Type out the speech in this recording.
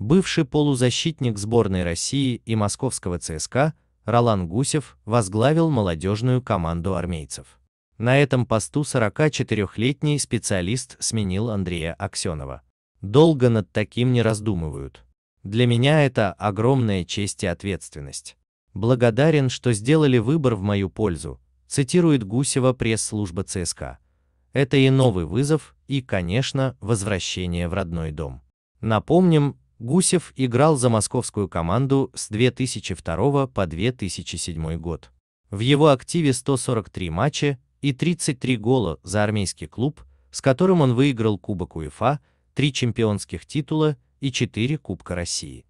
бывший полузащитник сборной России и московского ЦСКА, Ролан Гусев возглавил молодежную команду армейцев. На этом посту 44-летний специалист сменил Андрея Аксенова. Долго над таким не раздумывают. Для меня это огромная честь и ответственность. Благодарен, что сделали выбор в мою пользу, цитирует Гусева пресс-служба ЦСКА. Это и новый вызов, и, конечно, возвращение в родной дом. Напомним, Гусев играл за московскую команду с 2002 по 2007 год. В его активе 143 матча и 33 гола за армейский клуб, с которым он выиграл Кубок УЕФА, три чемпионских титула и четыре Кубка России.